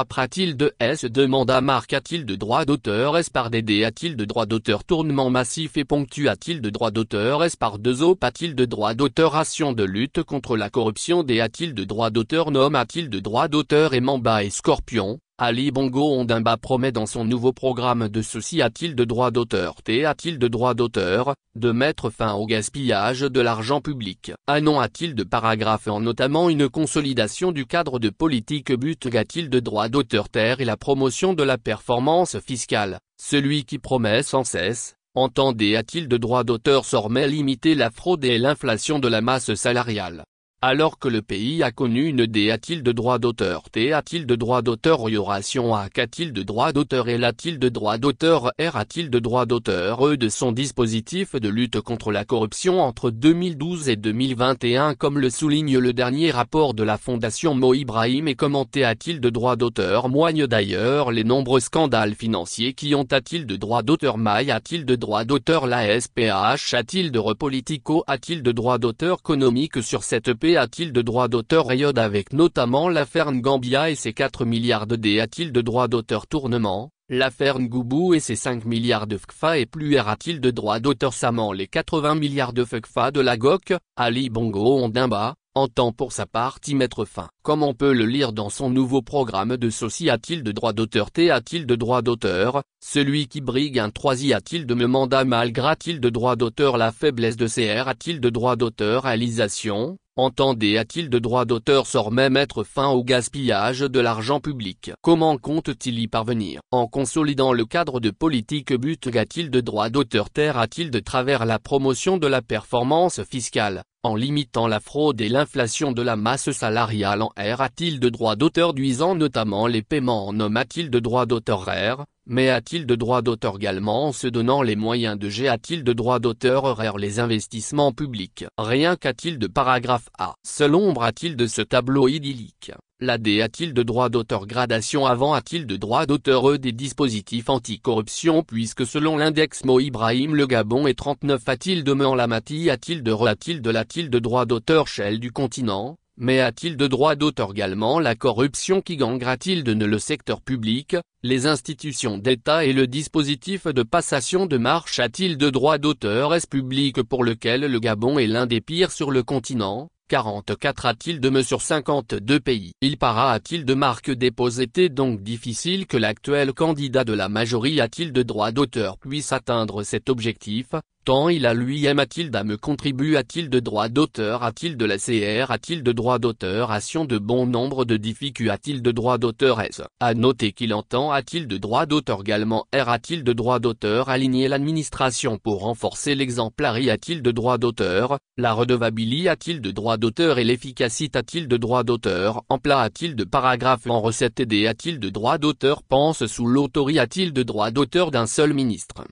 a t il de S demanda Marc a-t-il de droit d'auteur S par DD a-t-il de droit d'auteur tournement massif et ponctu a-t-il de droit d'auteur S par deux op a-t-il de droit d'auteur ration de lutte contre la corruption D a-t-il de droit d'auteur Nom a-t-il de droit d'auteur et Mamba et Scorpion Ali Bongo Ondimba promet dans son nouveau programme de Ceci a-t-il de droit d'auteur T a-t-il de droit d'auteur, de mettre fin au gaspillage de l'argent public. Anon ah a-t-il de paragraphe en notamment une consolidation du cadre de politique but a-t-il de droit d'auteur terre et la promotion de la performance fiscale, celui qui promet sans cesse, entendez a-t-il de droit d'auteur sormet limiter la fraude et l'inflation de la masse salariale alors que le pays a connu une a t il de droit d'auteur T-a-t-il de droit d'auteur Yoration A t il de droit d'auteur L a-t-il de droit d'auteur R a-t-il de droit d'auteur E de son dispositif de lutte contre la corruption entre 2012 et 2021 comme le souligne le dernier rapport de la Fondation Mo Ibrahim et commenté a-t-il de droit d'auteur Moigne d'ailleurs les nombreux scandales financiers qui ont a-t-il de droit d'auteur Maï a-t-il de droit d'auteur La SPH a-t-il de repolitico a-t-il de droit d'auteur économique sur cette a-t-il de droits d'auteur Ayod avec notamment l'affaire Ngambia et ses 4 milliards de D a-t-il de droits d'auteur Tournement, l'affaire Ngoubou et ses 5 milliards de FKFA et plus a-t-il de droits d'auteur Saman les 80 milliards de FKFA de la Gok, Ali Bongo Ondimba, entend pour sa part y mettre fin. Comme on peut le lire dans son nouveau programme de ceci a-t-il de droit d'auteur T a-t-il de droit d'auteur, celui qui brigue un troisième a-t-il de me mandat malgré a-t-il de droit d'auteur la faiblesse de CR a-t-il de droit d'auteur réalisation, entendez a-t-il de droit d'auteur sort même mettre fin au gaspillage de l'argent public Comment compte-t-il y parvenir En consolidant le cadre de politique but a-t-il de droit d'auteur terre a-t-il de travers la promotion de la performance fiscale en limitant la fraude et l'inflation de la masse salariale en R a-t-il de droits d'auteur duisant notamment les paiements en homme a-t-il de droits d'auteur R mais a-t-il de droit d'auteur également en se donnant les moyens de G a-t-il de droit d'auteur horaire les investissements publics Rien qu'a-t-il de paragraphe A Seul ombre a-t-il de ce tableau idyllique La D a-t-il de droit d'auteur gradation avant a-t-il de droit d'auteur E des dispositifs anticorruption puisque selon l'index Mo Ibrahim le Gabon est 39 a-t-il de matière, a-t-il de Re a-t-il de la-t-il de droit d'auteur Shell du continent mais a-t-il de droit également la corruption qui gangra-t-il de ne le secteur public, les institutions d'État et le dispositif de passation de marche a-t-il de droit d'auteur est-ce public pour lequel le Gabon est l'un des pires sur le continent 44 a-t-il de me sur 52 pays Il para a-t-il de marque déposée donc difficile que l'actuel candidat de la majorité a-t-il de droit d'auteur puisse atteindre cet objectif tant il a lui-même à me contribue a-t-il de droit d'auteur a-t-il de la CR a-t-il de droit d'auteur à de bon nombre de difficultés a-t-il de droit d'auteur S. À noter qu'il entend a-t-il de droit d'auteur également R a-t-il de droit d'auteur aligner l'administration pour renforcer l'exemplarité a-t-il de droit d'auteur, la redevabilité a-t-il de droit d'auteur et l'efficacité a-t-il de droit d'auteur en a-t-il de paragraphe en recette et a-t-il de droit d'auteur pense sous l'autorité a-t-il de droit d'auteur d'un seul ministre.